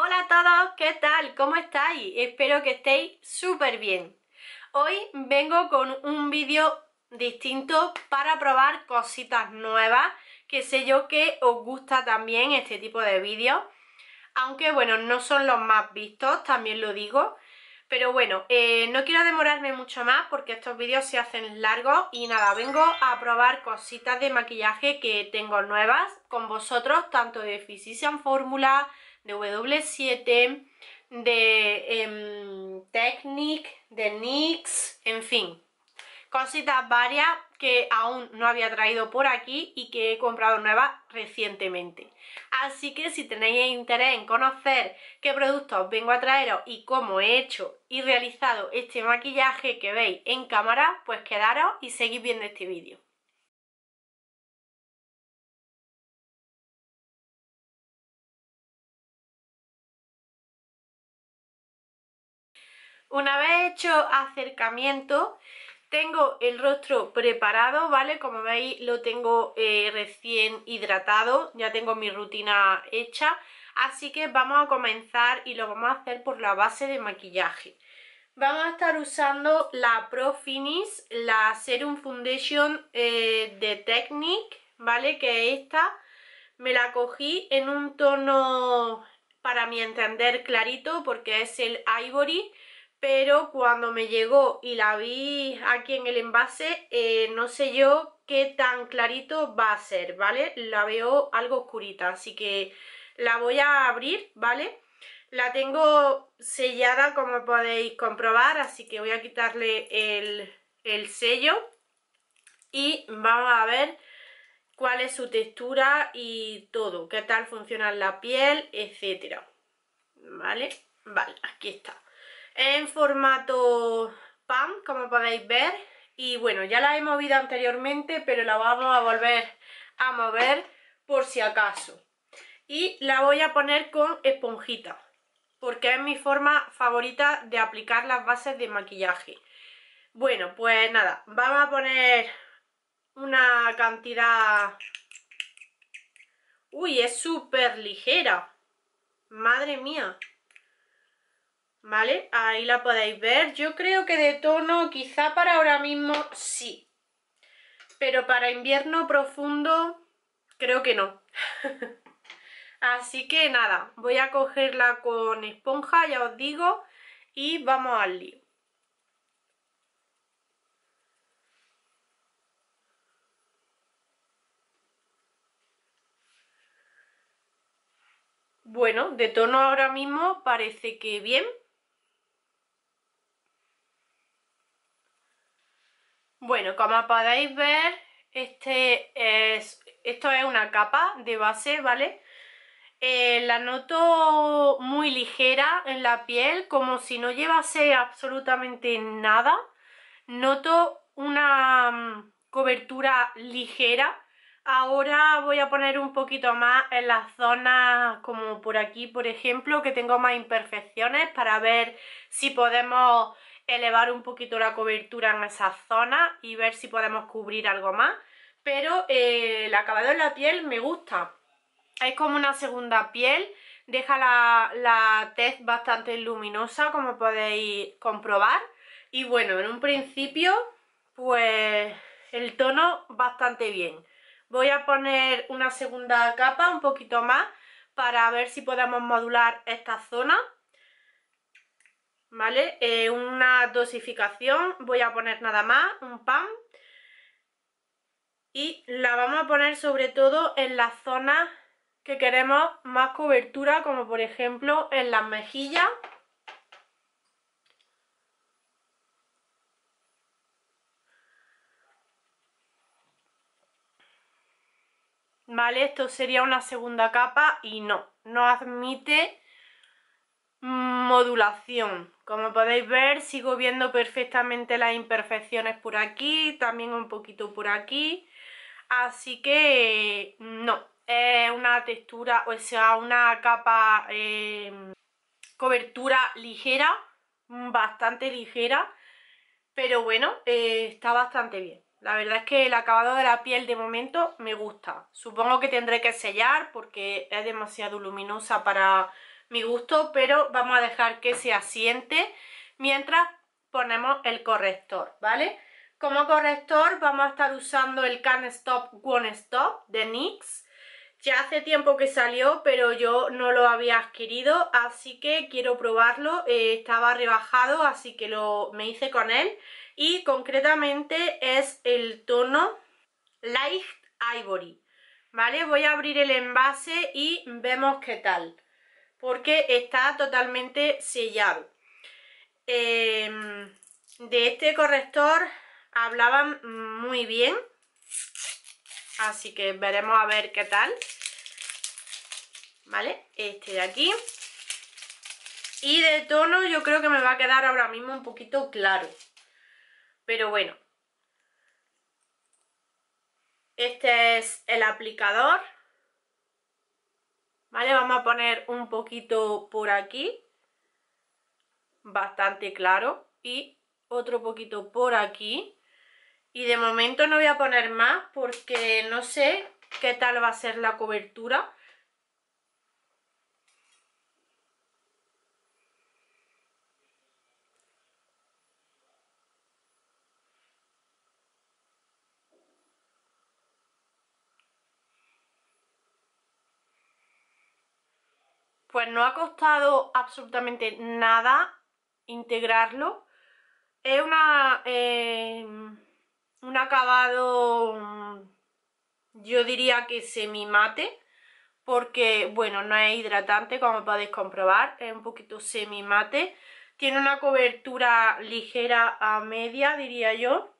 Hola a todos, ¿qué tal? ¿Cómo estáis? Espero que estéis súper bien. Hoy vengo con un vídeo distinto para probar cositas nuevas, que sé yo que os gusta también este tipo de vídeos. Aunque bueno, no son los más vistos, también lo digo. Pero bueno, eh, no quiero demorarme mucho más porque estos vídeos se hacen largos y nada, vengo a probar cositas de maquillaje que tengo nuevas con vosotros, tanto de Physician Formula, de W7, de em, Technic, de NYX, en fin. Cositas varias que aún no había traído por aquí y que he comprado nuevas recientemente. Así que si tenéis interés en conocer qué productos vengo a traeros y cómo he hecho y realizado este maquillaje que veis en cámara, pues quedaros y seguid viendo este vídeo. Una vez hecho acercamiento, tengo el rostro preparado, ¿vale? Como veis lo tengo eh, recién hidratado, ya tengo mi rutina hecha. Así que vamos a comenzar y lo vamos a hacer por la base de maquillaje. Vamos a estar usando la Pro Finish, la Serum Foundation eh, de Technic, ¿vale? Que es esta. Me la cogí en un tono, para mi entender, clarito porque es el Ivory pero cuando me llegó y la vi aquí en el envase, eh, no sé yo qué tan clarito va a ser, ¿vale? La veo algo oscurita, así que la voy a abrir, ¿vale? La tengo sellada como podéis comprobar, así que voy a quitarle el, el sello y vamos a ver cuál es su textura y todo, qué tal funciona la piel, etcétera, ¿vale? Vale, aquí está en formato pan, como podéis ver. Y bueno, ya la he movido anteriormente, pero la vamos a volver a mover por si acaso. Y la voy a poner con esponjita, porque es mi forma favorita de aplicar las bases de maquillaje. Bueno, pues nada, vamos a poner una cantidad... Uy, es súper ligera. Madre mía. ¿vale? Ahí la podéis ver. Yo creo que de tono quizá para ahora mismo sí, pero para invierno profundo creo que no. Así que nada, voy a cogerla con esponja, ya os digo, y vamos al lío. Bueno, de tono ahora mismo parece que bien, Bueno, como podéis ver, este es, esto es una capa de base, ¿vale? Eh, la noto muy ligera en la piel, como si no llevase absolutamente nada. Noto una mm, cobertura ligera. Ahora voy a poner un poquito más en las zonas como por aquí, por ejemplo, que tengo más imperfecciones para ver si podemos elevar un poquito la cobertura en esa zona y ver si podemos cubrir algo más. Pero eh, el acabado en la piel me gusta. Es como una segunda piel, deja la, la tez bastante luminosa como podéis comprobar. Y bueno, en un principio pues el tono bastante bien. Voy a poner una segunda capa, un poquito más, para ver si podemos modular esta zona. ¿vale? Eh, una dosificación, voy a poner nada más, un pan. Y la vamos a poner sobre todo en las zonas que queremos más cobertura, como por ejemplo en las mejillas. ¿Vale? Esto sería una segunda capa y no, no admite modulación. Como podéis ver, sigo viendo perfectamente las imperfecciones por aquí, también un poquito por aquí. Así que no, es una textura, o sea, una capa, eh, cobertura ligera, bastante ligera. Pero bueno, eh, está bastante bien. La verdad es que el acabado de la piel de momento me gusta. Supongo que tendré que sellar porque es demasiado luminosa para mi gusto, pero vamos a dejar que se asiente mientras ponemos el corrector, ¿vale? Como corrector vamos a estar usando el Can Stop One Stop de NYX. Ya hace tiempo que salió, pero yo no lo había adquirido, así que quiero probarlo. Eh, estaba rebajado, así que lo, me hice con él. Y concretamente es el tono Light Ivory. ¿Vale? Voy a abrir el envase y vemos qué tal porque está totalmente sellado. Em, de este corrector hablaban muy bien, así que veremos a ver qué tal. ¿Vale? Este de aquí. Y de tono yo creo que me va a quedar ahora mismo un poquito claro. Pero bueno. Este es el aplicador. ¿vale? Vamos a poner un poquito por aquí, bastante claro, y otro poquito por aquí. Y de momento no voy a poner más porque no sé qué tal va a ser la cobertura Pues no ha costado absolutamente nada integrarlo. Es una, eh, un acabado, yo diría que semi mate, porque bueno, no es hidratante como podéis comprobar, es un poquito semi mate. Tiene una cobertura ligera a media, diría yo.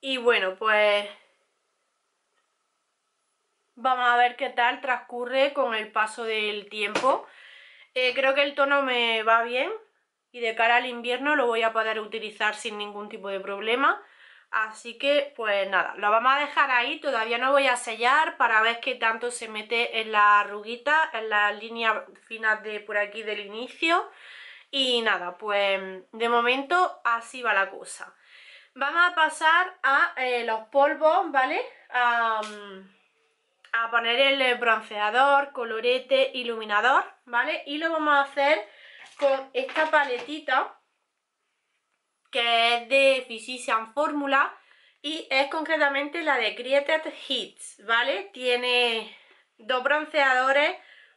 Y bueno, pues Vamos a ver qué tal transcurre con el paso del tiempo. Eh, creo que el tono me va bien y de cara al invierno lo voy a poder utilizar sin ningún tipo de problema. Así que, pues nada, lo vamos a dejar ahí, todavía no voy a sellar para ver qué tanto se mete en la arruguita, en las líneas finas de por aquí del inicio. Y nada, pues de momento así va la cosa. Vamos a pasar a eh, los polvos, ¿vale? a poner el eh, bronceador, colorete, iluminador, ¿vale? Y lo vamos a hacer con esta paletita que es de Physician Formula y es concretamente la de Created Hits, ¿vale? Tiene dos bronceadores,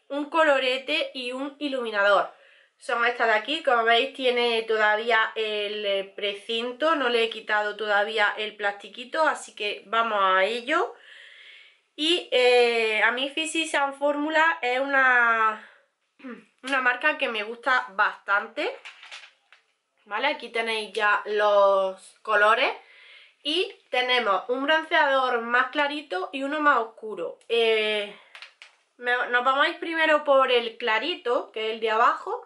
un colorete y un iluminador. Son estas de aquí, como veis tiene todavía el eh, precinto, no le he quitado todavía el plastiquito, así que vamos a ello y eh, a mí es una, una marca que me gusta bastante. ¿Vale? Aquí tenéis ya los colores. Y tenemos un bronceador más clarito y uno más oscuro. Eh, nos vamos primero por el clarito, que es el de abajo.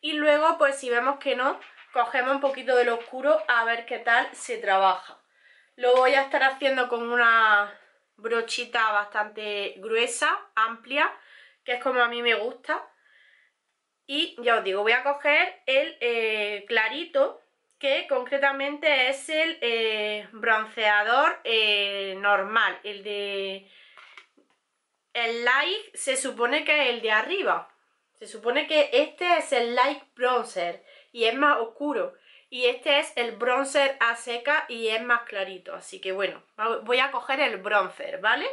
Y luego, pues si vemos que no, cogemos un poquito del oscuro a ver qué tal se trabaja. Lo voy a estar haciendo con una brochita bastante gruesa, amplia, que es como a mí me gusta. Y ya os digo, voy a coger el eh, clarito, que concretamente es el eh, bronceador eh, normal, el de... El light se supone que es el de arriba. Se supone que este es el light bronzer y es más oscuro y este es el bronzer a seca y es más clarito, así que bueno, voy a coger el bronzer, ¿vale?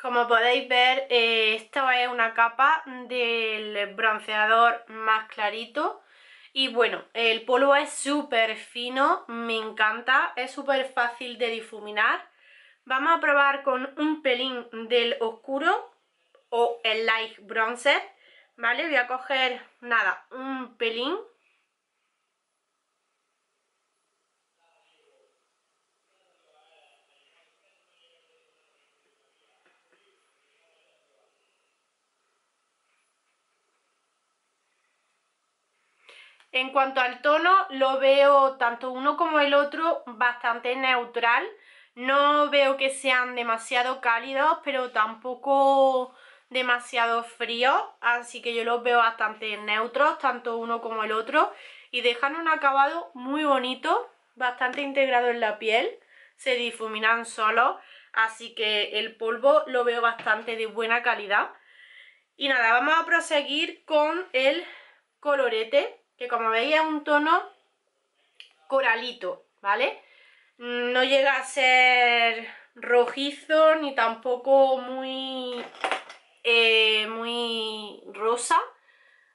Como podéis ver, eh, esta es una capa del bronceador más clarito. Y bueno, el polvo es súper fino, me encanta, es súper fácil de difuminar. Vamos a probar con un pelín del oscuro o el light bronzer, ¿vale? Voy a coger, nada, un pelín En cuanto al tono, lo veo tanto uno como el otro bastante neutral. No veo que sean demasiado cálidos, pero tampoco demasiado fríos. Así que yo los veo bastante neutros, tanto uno como el otro. Y dejan un acabado muy bonito, bastante integrado en la piel. Se difuminan solo, así que el polvo lo veo bastante de buena calidad. Y nada, vamos a proseguir con el colorete que como veis es un tono coralito, ¿vale? No llega a ser rojizo ni tampoco muy, eh, muy rosa.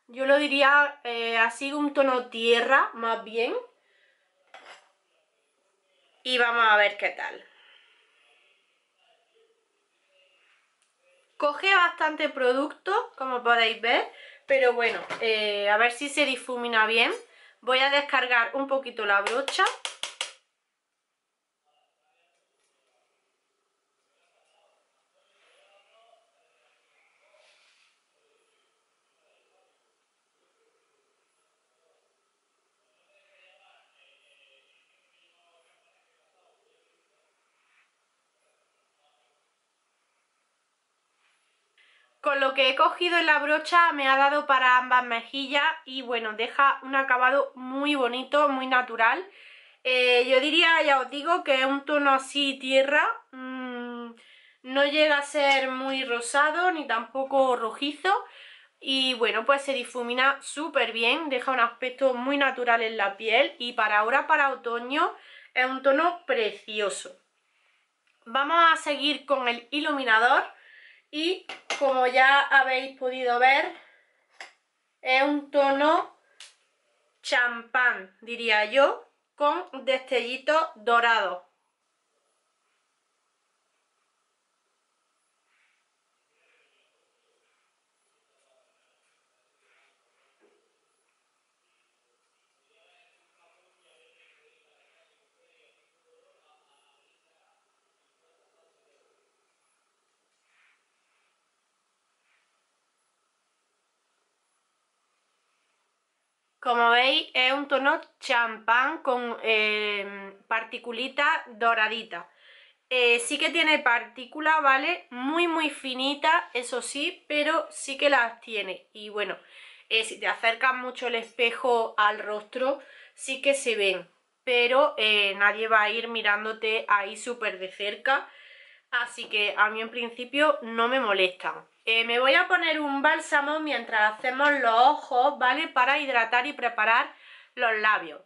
Yo lo diría eh, así, un tono tierra más bien. Y vamos a ver qué tal. Coge bastante producto, como podéis ver. Pero bueno, eh, a ver si se difumina bien. Voy a descargar un poquito la brocha Con lo que he cogido en la brocha me ha dado para ambas mejillas y bueno, deja un acabado muy bonito, muy natural. Eh, yo diría, ya os digo, que es un tono así tierra, mm, no llega a ser muy rosado ni tampoco rojizo y bueno, pues se difumina súper bien, deja un aspecto muy natural en la piel y para ahora, para otoño, es un tono precioso. Vamos a seguir con el iluminador y como ya habéis podido ver es un tono champán diría yo con destellito dorado. Como veis es un tono champán con eh, doradita. doraditas. Eh, sí que tiene partícula, ¿vale? Muy muy finita, eso sí, pero sí que las tiene. Y bueno, eh, si te acercas mucho el espejo al rostro, sí que se ven. Pero eh, nadie va a ir mirándote ahí súper de cerca. Así que a mí en principio no me molestan. Eh, me voy a poner un bálsamo mientras hacemos los ojos, ¿vale? Para hidratar y preparar los labios.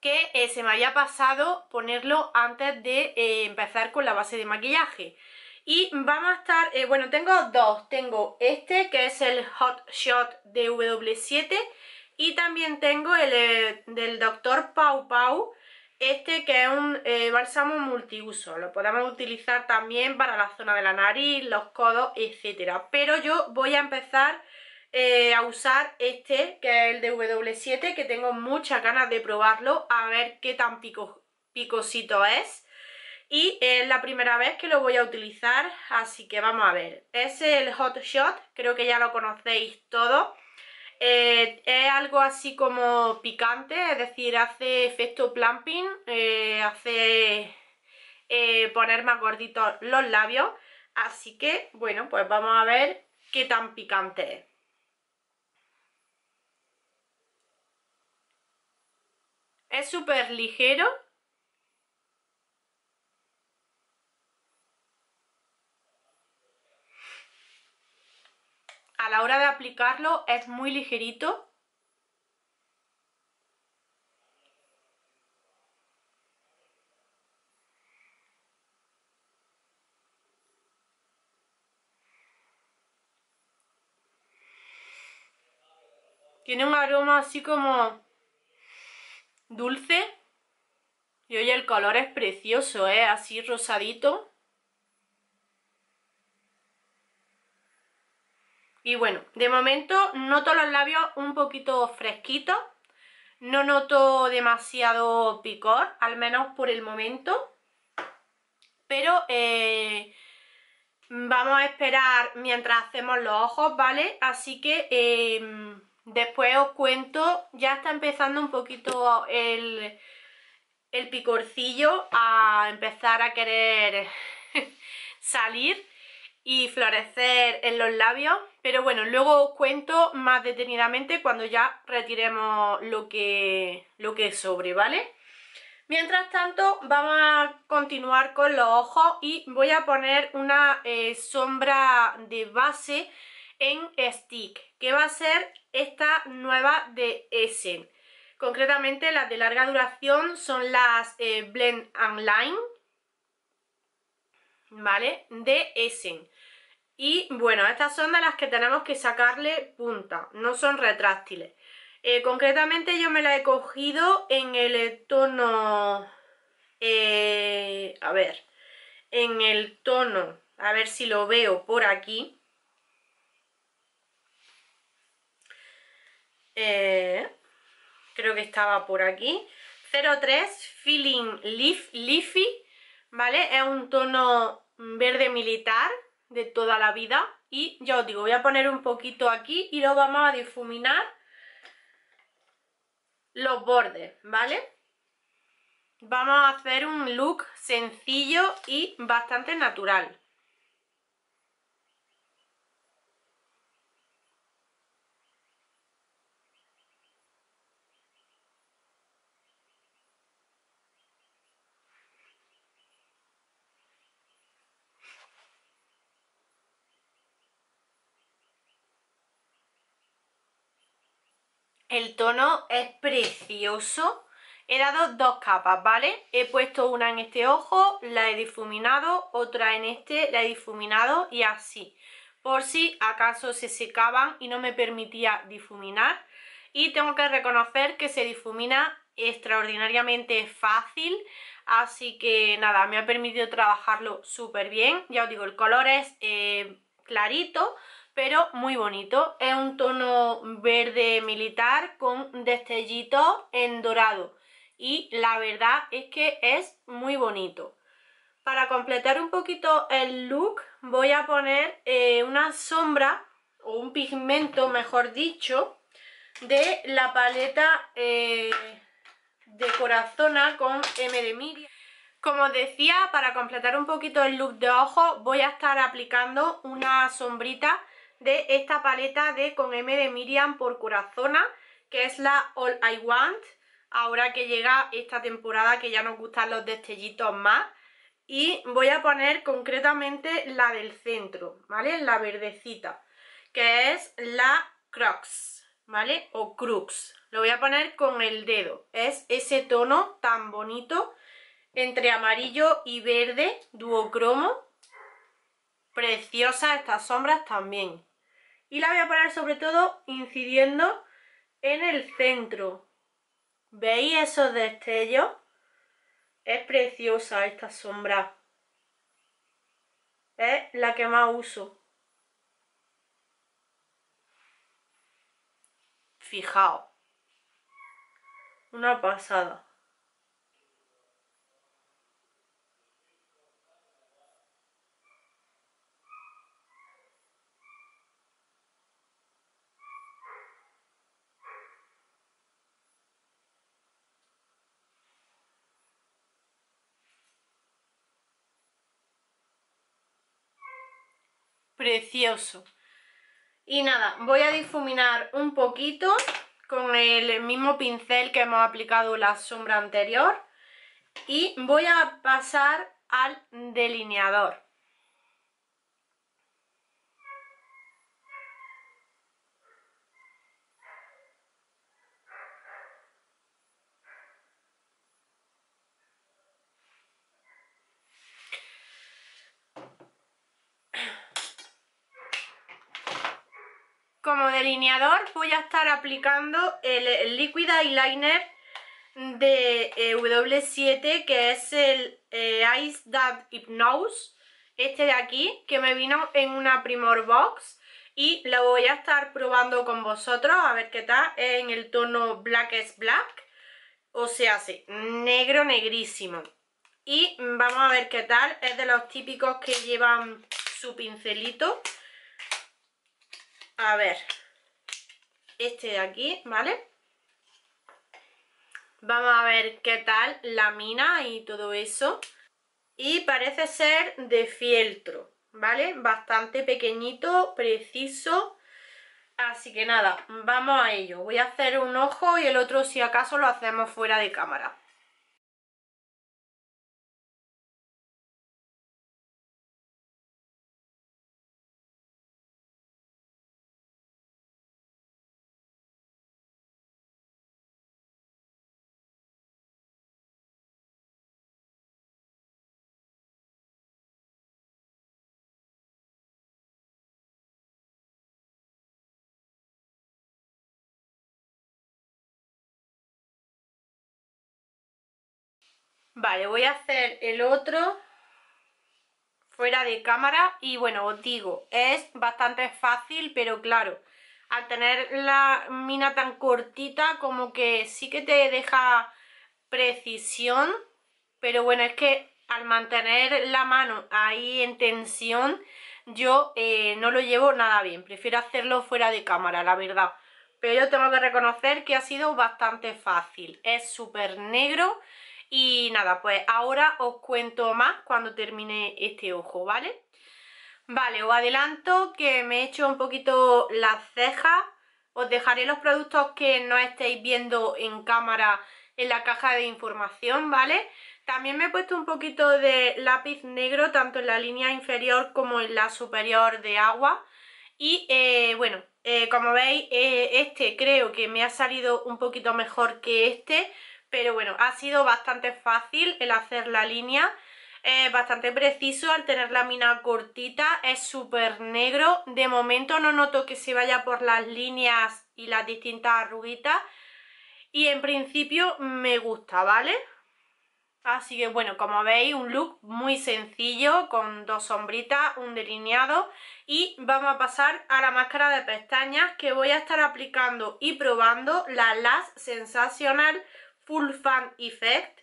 Que eh, se me había pasado ponerlo antes de eh, empezar con la base de maquillaje. Y vamos a estar, bueno, tengo dos. Tengo este que es el Hot Shot de W7 y también tengo el del Dr. Pau Pau este que es un eh, bálsamo multiuso, lo podemos utilizar también para la zona de la nariz, los codos, etcétera. Pero yo voy a empezar eh, a usar este, que es el de W7, que tengo muchas ganas de probarlo, a ver qué tan picosito es. Y es la primera vez que lo voy a utilizar, así que vamos a ver. Es el Hot Shot, creo que ya lo conocéis todos. Eh, es algo así como picante, es decir, hace efecto plumping, eh, hace eh, poner más gorditos los labios. Así que, bueno, pues vamos a ver qué tan picante es. Es súper ligero, a la hora de aplicarlo es muy ligerito. Tiene un aroma así como dulce. Y oye, el color es precioso, ¿eh? Así rosadito. Y bueno, de momento noto los labios un poquito fresquitos, no noto demasiado picor, al menos por el momento. Pero eh, vamos a esperar mientras hacemos los ojos, ¿vale? Así que em, después os cuento, ya está empezando un poquito el, el picorcillo a empezar a querer salir y florecer en los labios pero bueno, luego os cuento más detenidamente cuando ya retiremos lo que, lo que sobre, ¿vale? Mientras tanto vamos a continuar con los ojos y voy a poner una eh, sombra de base en stick que va a ser esta nueva de Essen concretamente las de larga duración son las eh, Blend Online Line ¿vale? de Essen y bueno, estas son de las que tenemos que sacarle punta, no son retráctiles. Eh, concretamente yo me la he cogido en el tono... Eh, a ver, en el tono, a ver si lo veo por aquí. Eh, creo que estaba por aquí. 03 Feeling Leafy, ¿vale? Es un tono verde militar de toda la vida y ya os digo, voy a poner un poquito aquí y lo vamos a difuminar los bordes, ¿vale? Vamos a hacer un look sencillo y bastante natural. El tono es precioso. He dado dos capas, ¿vale? He puesto una en este ojo, la he difuminado, otra en este, la he difuminado y así. Por si acaso se secaban y no me permitía difuminar. Y tengo que reconocer que se difumina extraordinariamente fácil. Así que nada, me ha permitido trabajarlo súper bien. Ya os digo, el color es eh, clarito, pero muy bonito. Es un tono verde militar con destellitos en dorado y la verdad es que es muy bonito. Para completar un poquito el look voy a poner eh, una sombra o un pigmento, mejor dicho, de la paleta eh, de Corazona con M de Miri. Como decía, para completar un poquito el look de ojos voy a estar aplicando una sombrita de esta paleta de Con M de Miriam por Corazona, que es la All I Want, ahora que llega esta temporada que ya nos gustan los destellitos más. Y voy a poner concretamente la del centro, ¿vale? La verdecita, que es la Crux, ¿vale? O Crux. Lo voy a poner con el dedo. Es ese tono tan bonito entre amarillo y verde, duocromo. Preciosas estas sombras también y la voy a poner sobre todo incidiendo en el centro. ¿Veis esos destellos? Es preciosa esta sombra. Es la que más uso. Fijaos. Una pasada. precioso. Y nada, voy a difuminar un poquito con el mismo pincel que hemos aplicado la sombra anterior y voy a pasar al delineador. como delineador voy a estar aplicando el, Liquid Eyeliner de eh, W7 que es el Eyes eh, Ice Hypnose este de aquí que me vino en una Primor Box y lo voy a estar probando con vosotros a ver qué tal en el tono Black Black o sea, sí, negro negrísimo y vamos a ver qué tal es de los típicos que llevan su pincelito a ver, este de aquí, ¿vale? Vamos a ver qué tal la mina y todo eso. Y parece ser de fieltro, ¿vale? Bastante pequeñito, preciso. Así que nada, vamos a ello. Voy a hacer un ojo y el otro si acaso lo hacemos fuera de cámara. Vale, voy a hacer el otro fuera de cámara y bueno, os digo, es bastante fácil, pero claro, al tener la mina tan cortita como que sí que te deja precisión, pero bueno, es que al mantener la mano ahí en tensión, yo eh, no lo llevo nada bien, prefiero hacerlo fuera de cámara, la verdad. Pero yo tengo que reconocer que ha sido bastante fácil, es súper negro, y nada, pues ahora os cuento más cuando termine este ojo, ¿vale? Vale, os adelanto que me he hecho un poquito las cejas. Os dejaré los productos que no estéis viendo en cámara en la caja de información, ¿vale? También me he puesto un poquito de lápiz negro, tanto en la línea inferior como en la superior de agua. Y eh, bueno, eh, como veis, eh, este creo que me ha salido un poquito mejor que este, pero bueno, ha sido bastante fácil el hacer la línea bastante preciso al tener la mina cortita, es súper negro, de momento no noto que se vaya por las líneas y las distintas arruguitas y en principio me gusta, ¿vale? Así que bueno, como veis, un look muy sencillo con dos sombritas, un delineado y vamos a pasar a la máscara de pestañas que voy a estar aplicando y probando la Lash Sensacional Full Fan Effect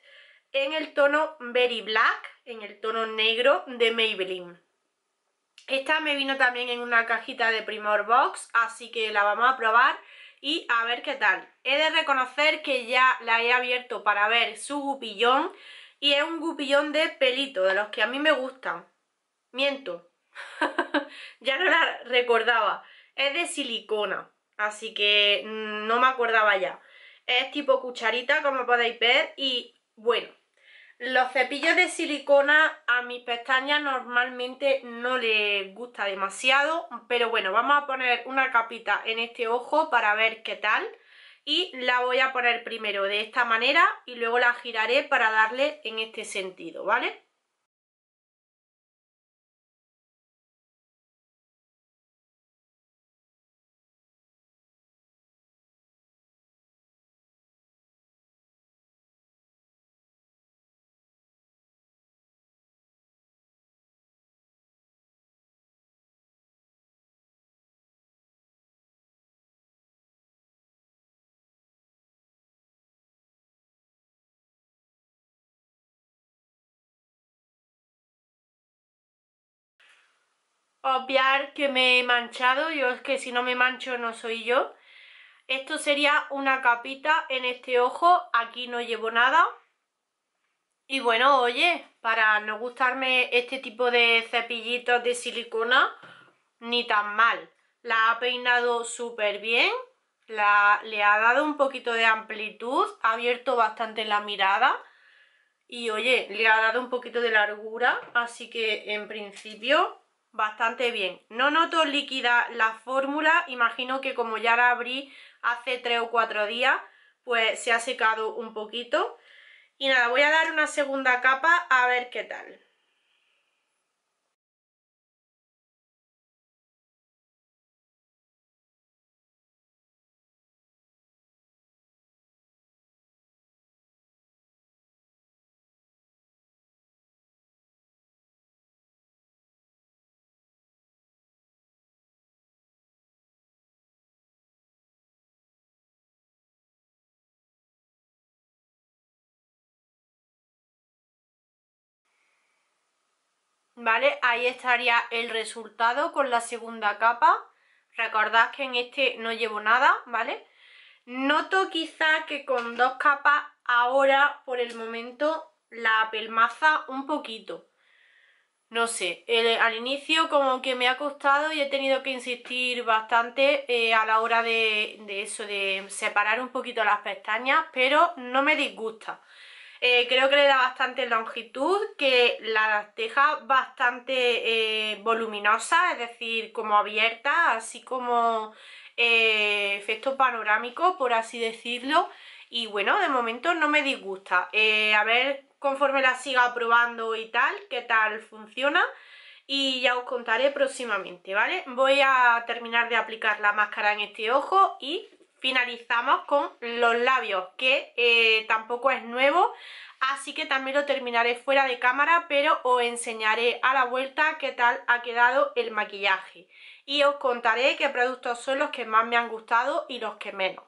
en el tono Very Black, en el tono negro de Maybelline. Esta me vino también en una cajita de Primor Box, así que la vamos a probar y a ver qué tal. He de reconocer que ya la he abierto para ver su gupillón y es un gupillón de pelito, de los que a mí me gustan. Miento, ya no la recordaba. Es de silicona, así que no me acordaba ya es tipo cucharita como podéis ver y bueno, los cepillos de silicona a mis pestañas normalmente no les gusta demasiado, pero bueno, vamos a poner una capita en este ojo para ver qué tal y la voy a poner primero de esta manera y luego la giraré para darle en este sentido, ¿vale? obviar que me he manchado, yo es que si no me mancho no soy yo. Esto sería una capita en este ojo, aquí no llevo nada. Y bueno, oye, para no gustarme este tipo de cepillitos de silicona, ni tan mal. La ha peinado súper bien, la, le ha dado un poquito de amplitud, ha abierto bastante la mirada y oye, le ha dado un poquito de largura, así que en principio bastante bien. No noto líquida la fórmula, imagino que como ya la abrí hace 3 o 4 días, pues se ha secado un poquito. Y nada, voy a dar una segunda capa a ver qué tal. ¿vale? Ahí estaría el resultado con la segunda capa. Recordad que en este no llevo nada, ¿vale? Noto quizá que con dos capas ahora, por el momento, la pelmaza un poquito. No sé, al inicio como que me ha costado y he tenido que insistir bastante eh, a la hora de eso, de separar un poquito las pestañas, pero no me disgusta. Eh, creo que le da bastante longitud, que la deja bastante eh, voluminosa, es decir, como abierta, así como eh, efecto panorámico, por así decirlo. Y bueno, de momento no me disgusta. a ver conforme la siga probando y tal, qué tal funciona y ya os contaré próximamente, ¿vale? Voy a terminar de aplicar la máscara en este ojo y finalizamos con los labios, que eh, tampoco es nuevo, así que también lo terminaré fuera de cámara, pero os enseñaré a la vuelta qué tal ha quedado el maquillaje. Y os contaré qué productos son los que más me han gustado y los que menos.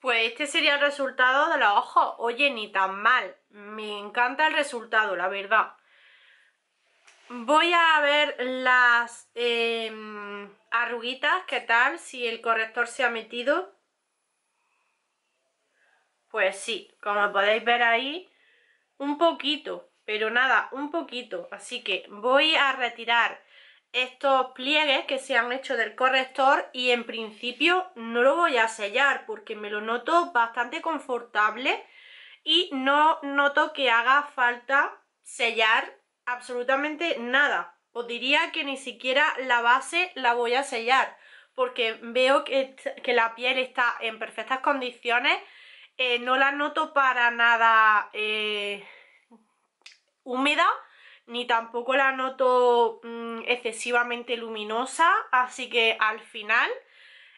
Pues este sería el resultado de los ojos. Oye, ni tan mal. Me encanta el resultado, la verdad. Voy a ver las em, arruguitas, qué tal, si el corrector se ha metido. Pues sí, como podéis ver ahí, un poquito, pero nada, un poquito. Así que voy a retirar estos pliegues que se han hecho del corrector y en principio no lo voy a sellar porque me lo noto bastante confortable y no noto que haga falta sellar absolutamente nada. Os diría que ni siquiera la base la voy a sellar porque veo que, la piel está en perfectas condiciones. Eh, no la noto para nada eh, húmeda ni tampoco la noto mm, excesivamente luminosa, así que al final,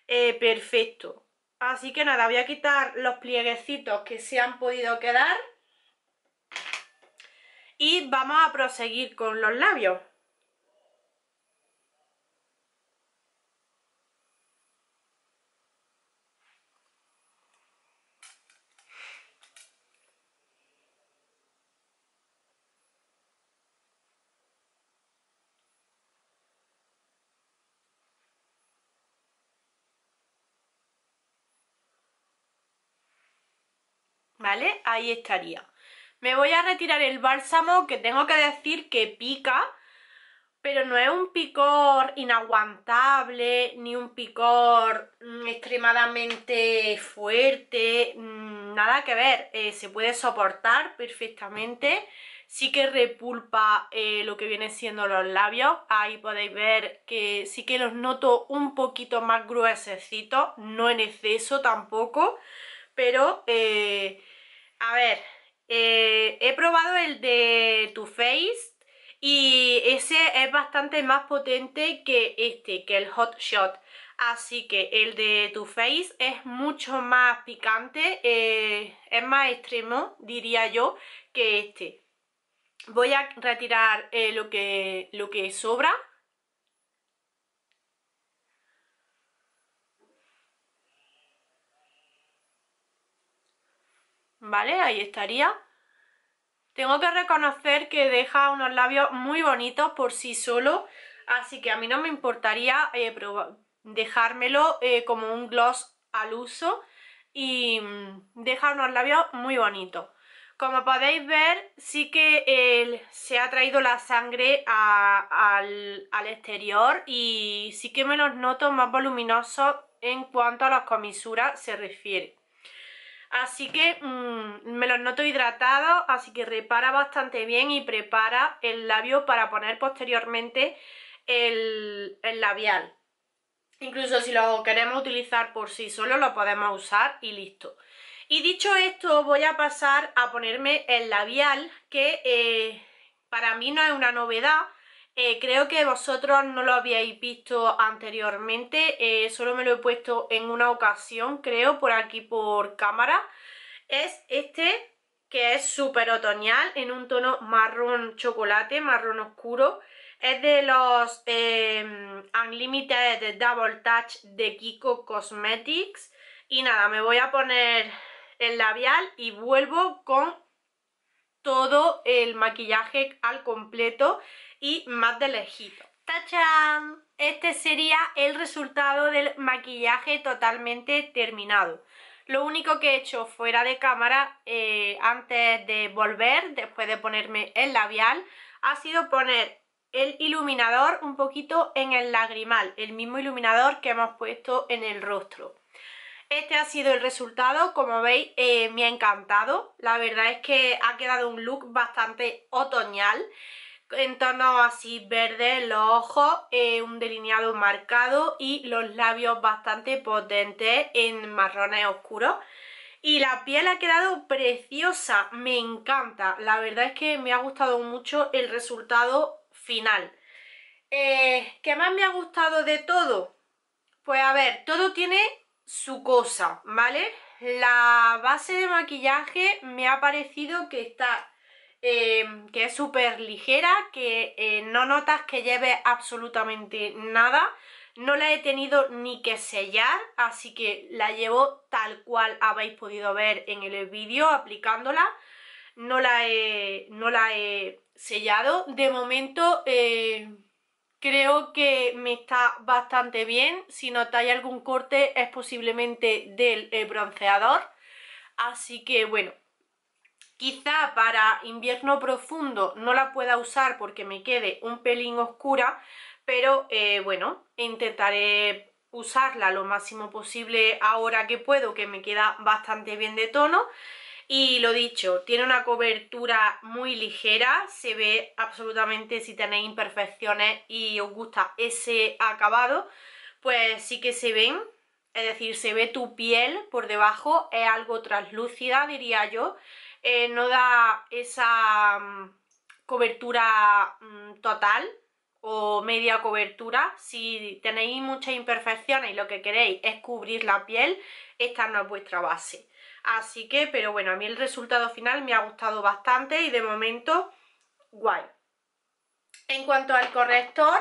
eh, perfecto. Así que nada, voy a quitar los plieguecitos que se han podido quedar y vamos a proseguir con los labios. ¿Vale? Ahí estaría. Me voy a retirar el bálsamo que tengo que decir que pica, pero no es un picor inaguantable, ni un picor mm, extremadamente fuerte, mm, nada que ver, eh, se puede soportar perfectamente, sí que repulpa eh, lo que viene siendo los labios, ahí podéis ver que sí que los noto un poquito más gruesecitos, no en exceso tampoco, pero eh, a ver, eh, he probado el de Too Faced y ese es bastante más potente que este, que el Hot Shot. Así que el de Too Faced es mucho más picante, eh, es más extremo, diría yo, que este. Voy a retirar eh, lo, que, lo que sobra ¿vale? Ahí estaría. Tengo que reconocer que deja unos labios muy bonitos por sí solo, así que a mí no me importaría eh, dejármelo eh, como un gloss al uso y mm, deja unos labios muy bonitos. Como podéis ver, sí que se ha traído la sangre al, al, exterior y sí que me los noto más voluminosos en cuanto a las comisuras se refiere. Así que mm, me los noto hidratados, así que repara bastante bien y prepara el labio para poner posteriormente el, labial. Incluso si lo queremos utilizar por sí solo, lo podemos usar y listo. Y dicho esto, voy a pasar a ponerme el labial, que eh, para mí no es una novedad, eh, creo que vosotros no lo habíais visto anteriormente, eh, solo me lo he puesto en una ocasión, creo, por aquí por cámara. Es este, que es súper otoñal, en un tono marrón chocolate, marrón oscuro. Es de los em, Unlimited Double Touch de Kiko Cosmetics. Y nada, me voy a poner el labial y vuelvo con todo el maquillaje al completo y más de lejito. ¡Tachán! Este sería el resultado del maquillaje totalmente terminado. Lo único que he hecho fuera de cámara eh, antes de volver, después de ponerme el labial, ha sido poner el iluminador un poquito en el lagrimal, el mismo iluminador que hemos puesto en el rostro. Este ha sido el resultado, como veis eh, me ha encantado, la verdad es que ha quedado un look bastante otoñal en tono así verde los ojos, eh, un delineado marcado y los labios bastante potentes en marrones oscuros. Y la piel ha quedado preciosa, me encanta. La verdad es que me ha gustado mucho el resultado final. Eh, ¿Qué más me ha gustado de todo? Pues a ver, todo tiene su cosa, ¿vale? La base de maquillaje me ha parecido que está Em, que es súper ligera, que eh, no notas que lleve absolutamente nada. No la he tenido ni que sellar, así que la llevo tal cual habéis podido ver en el vídeo aplicándola. No la he, no la he sellado. De momento eh, creo que me está bastante bien. Si notáis algún corte es posiblemente del eh, bronceador. Así que bueno, Quizá para invierno profundo no la pueda usar porque me quede un pelín oscura, pero eh, bueno, intentaré usarla lo máximo posible ahora que puedo, que me queda bastante bien de tono. Y lo dicho, tiene una cobertura muy ligera, se ve absolutamente si tenéis imperfecciones y os gusta ese acabado, pues sí que se ven, es decir, se ve tu piel por debajo, es algo translúcida diría yo, eh, no da esa mm, cobertura mm, total o media cobertura. Si tenéis muchas imperfecciones y lo que queréis es cubrir la piel, esta no es vuestra base. Así que, pero bueno, a mí el resultado final me ha gustado bastante y de momento, guay. En cuanto al corrector,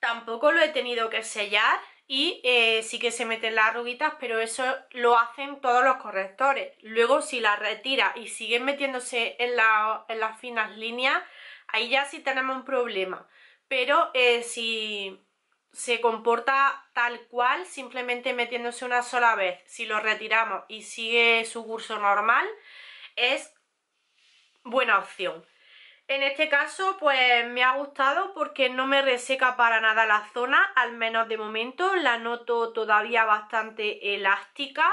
tampoco lo he tenido que sellar, y eh, sí que se meten las arruguitas, pero eso lo hacen todos los correctores. Luego si las retira y sigue metiéndose en, las finas líneas, ahí ya sí tenemos un problema. Pero eh, si se comporta tal cual, simplemente metiéndose una sola vez, si lo retiramos y sigue su curso normal, es buena opción. En este caso pues me ha gustado porque no me reseca para nada la zona, al menos de momento la noto todavía bastante elástica.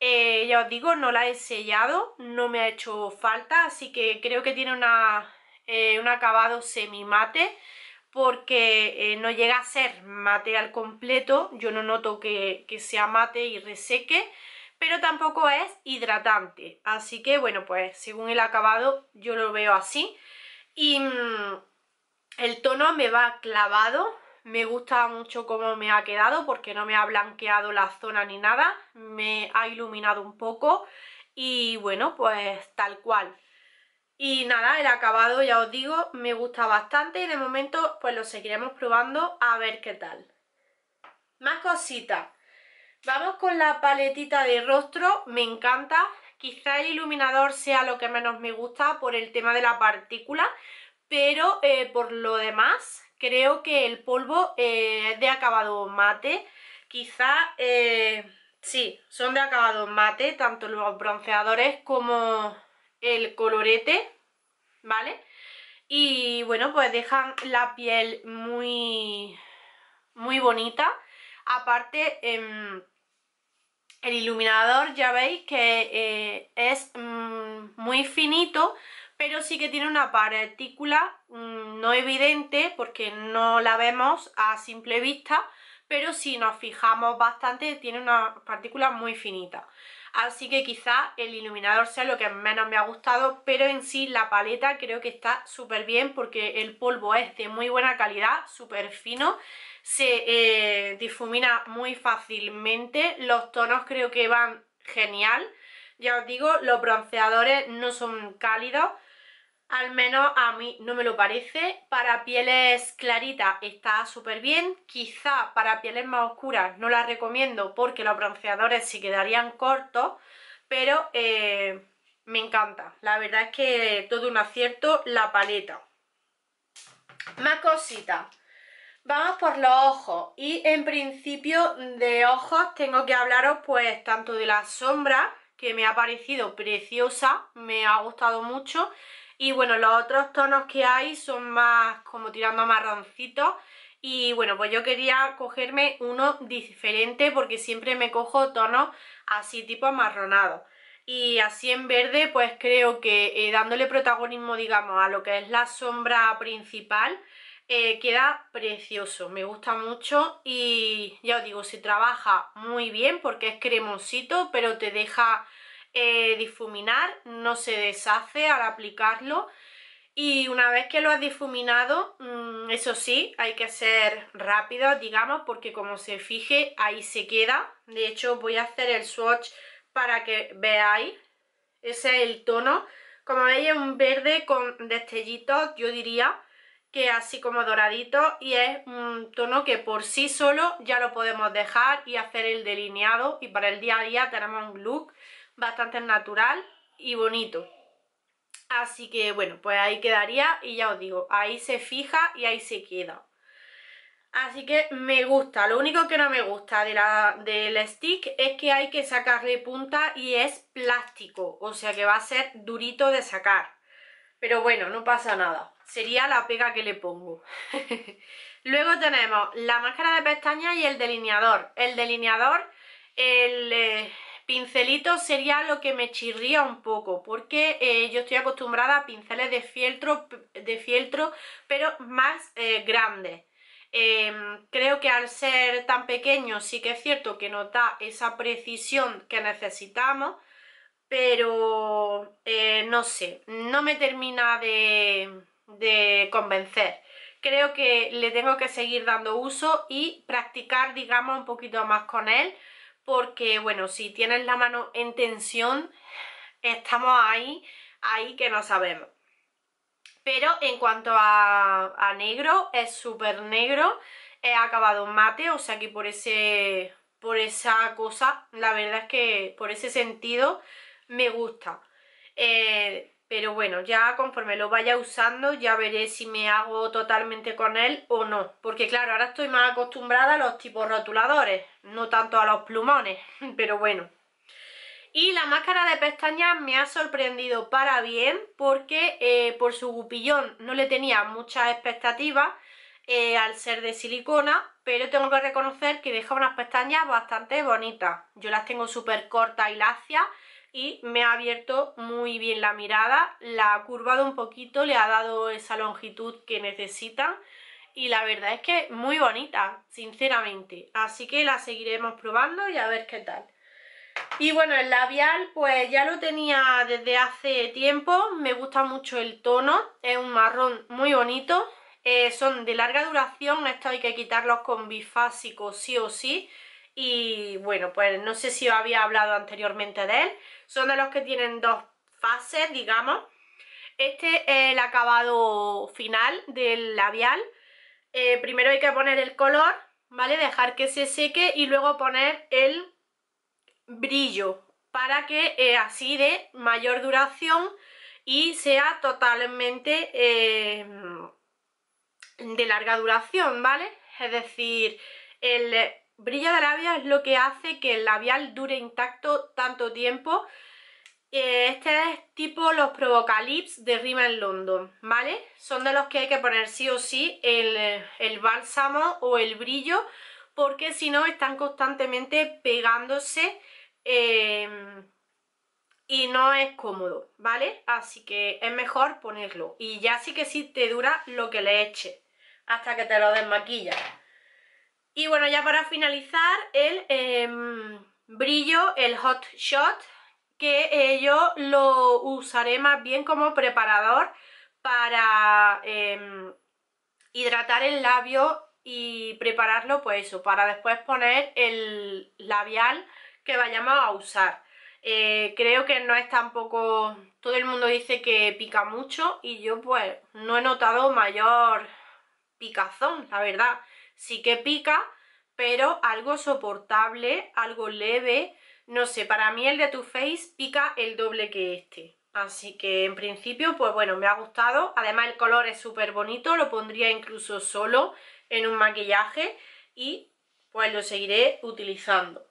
Eh, ya os digo, no la he sellado, no me ha hecho falta, así que creo que tiene una, eh, un acabado semi-mate. porque eh, no llega a ser mate al completo, yo no noto que, que sea mate y reseque, pero tampoco es hidratante, así que bueno, pues según el acabado yo lo veo así. Y mm, el tono me va clavado, me gusta mucho cómo me ha quedado porque no me ha blanqueado la zona ni nada, me ha iluminado un poco y bueno, pues tal cual. Y nada, el acabado ya os digo, me gusta bastante y de momento pues lo seguiremos probando a ver qué tal. Más cositas. Vamos con la paletita de rostro, me encanta, Quizá el iluminador sea lo que menos me gusta por el tema de la partícula, pero eh, por lo demás creo que el polvo eh, es de acabado mate. Quizá, eh, sí, son de acabado mate, tanto los bronceadores como el colorete, ¿vale? Y bueno, pues dejan la piel muy, muy bonita. Aparte, em, el iluminador ya veis que eh, es mm, muy finito, pero sí que tiene una partícula mm, no evidente porque no la vemos a simple vista, pero si nos fijamos bastante tiene una partícula muy finita así que quizá el iluminador sea lo que menos me ha gustado, pero en sí la paleta creo que está súper bien porque el polvo es de muy buena calidad, súper fino, se eh, difumina muy fácilmente, los tonos creo que van genial, ya os digo, los bronceadores no son cálidos, al menos a mí no me lo parece. Para pieles claritas está súper bien. Quizá para pieles más oscuras no la recomiendo porque los bronceadores sí quedarían cortos. Pero eh, me encanta. La verdad es que todo un acierto la paleta. Más cositas. Vamos por los ojos. Y en principio de ojos tengo que hablaros pues tanto de la sombra que me ha parecido preciosa, me ha gustado mucho y bueno, los otros tonos que hay son más como tirando a Y bueno, pues yo quería cogerme uno diferente porque siempre me cojo tonos así tipo amarronados. Y así en verde pues creo que eh, dándole protagonismo digamos a lo que es la sombra principal eh, queda precioso, me gusta mucho y ya os digo, se trabaja muy bien porque es cremosito pero te deja eh, difuminar, no se deshace al aplicarlo y una vez que lo has difuminado, mm, eso sí, hay que ser rápido, digamos, porque como se fije, ahí se queda. De hecho, voy a hacer el swatch para que veáis. Ese es el tono. Como veis, es un verde con destellitos, yo diría que así como doradito y es un tono que por sí solo ya lo podemos dejar y hacer el delineado y para el día a día tenemos un look bastante natural y bonito. Así que bueno, pues ahí quedaría y ya os digo, ahí se fija y ahí se queda. Así que me gusta, lo único que no me gusta de la, del stick es que hay que sacarle punta y es plástico, o sea que va a ser durito de sacar. Pero bueno, no pasa nada, sería la pega que le pongo. Luego tenemos la máscara de pestañas y el delineador. El delineador, el... Eh, Pincelito sería lo que me chirría un poco porque eh, yo estoy acostumbrada a pinceles de fieltro, de fieltro pero más eh, grandes em, creo que al ser tan pequeño sí que es cierto que nos da esa precisión que necesitamos pero eh, no sé, no me termina de, de convencer creo que le tengo que seguir dando uso y practicar digamos un poquito más con él porque bueno, si tienes la mano en tensión, estamos ahí, ahí que no sabemos. Pero en cuanto a, negro, es súper negro, he acabado mate, o sea que por ese por esa cosa, la verdad es que por ese sentido me gusta. Eh, pero bueno, ya conforme lo vaya usando ya veré si me hago totalmente con él o no, porque claro, ahora estoy más acostumbrada a los tipos rotuladores, no tanto a los plumones, pero bueno. Y la máscara de pestañas me ha sorprendido para bien porque eh, por su gupillón no le tenía muchas expectativas eh, al ser de silicona, pero tengo que reconocer que deja unas pestañas bastante bonitas. Yo las tengo súper cortas y lacias y me ha abierto muy bien la mirada, la ha curvado un poquito, le ha dado esa longitud que necesita y la verdad es que muy bonita, sinceramente. Así que la seguiremos probando y a ver qué tal. Y bueno, el labial pues ya lo tenía desde hace tiempo, me gusta mucho el tono, es un marrón muy bonito, eh, son de larga duración, esto hay que quitarlos con bifásico sí o sí, y bueno, pues no sé si había hablado anteriormente de él, son de los que tienen dos fases, digamos. Este es el acabado final del labial. Eh, primero hay que poner el color, ¿vale? Dejar que se seque y luego poner el brillo para que eh, así de mayor duración y sea totalmente eh, de larga duración, ¿vale? Es decir, el brillo de labios es lo que hace que el labial dure intacto tanto tiempo. Eh, este es tipo los Provocalips de en London, ¿vale? Son de los que hay que poner sí o sí el, bálsamo o el brillo porque si no están constantemente pegándose em, y no es cómodo, ¿vale? Así que es mejor ponerlo y ya sí que sí te dura lo que le eche hasta que te lo desmaquillas. Y bueno, ya para finalizar, el em, brillo, el Hot Shot, que eh, yo lo usaré más bien como preparador para em, hidratar el labio y prepararlo, pues eso, para después poner el labial que vayamos a usar. Eh, creo que no es tampoco... Todo el mundo dice que pica mucho y yo pues no he notado mayor picazón, la verdad sí que pica, pero algo soportable, algo leve, no sé, para mí el de Too Faced pica el doble que este. Así que en principio, pues bueno, me ha gustado. Además el color es súper bonito, lo pondría incluso solo en un maquillaje y pues lo seguiré utilizando.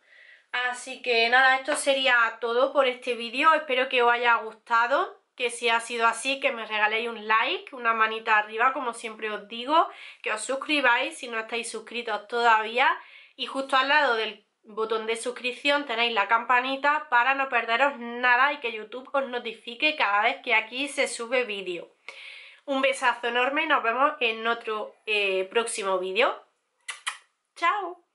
Así que nada, esto sería todo por este vídeo. Espero que os haya gustado que si ha sido así, que me regaléis un like, una manita arriba, como siempre os digo, que os suscribáis si no estáis suscritos todavía y justo al lado del botón de suscripción tenéis la campanita para no perderos nada y que YouTube os notifique cada vez que aquí se sube vídeo. Un besazo enorme y nos vemos en otro eh, próximo vídeo. ¡Chao!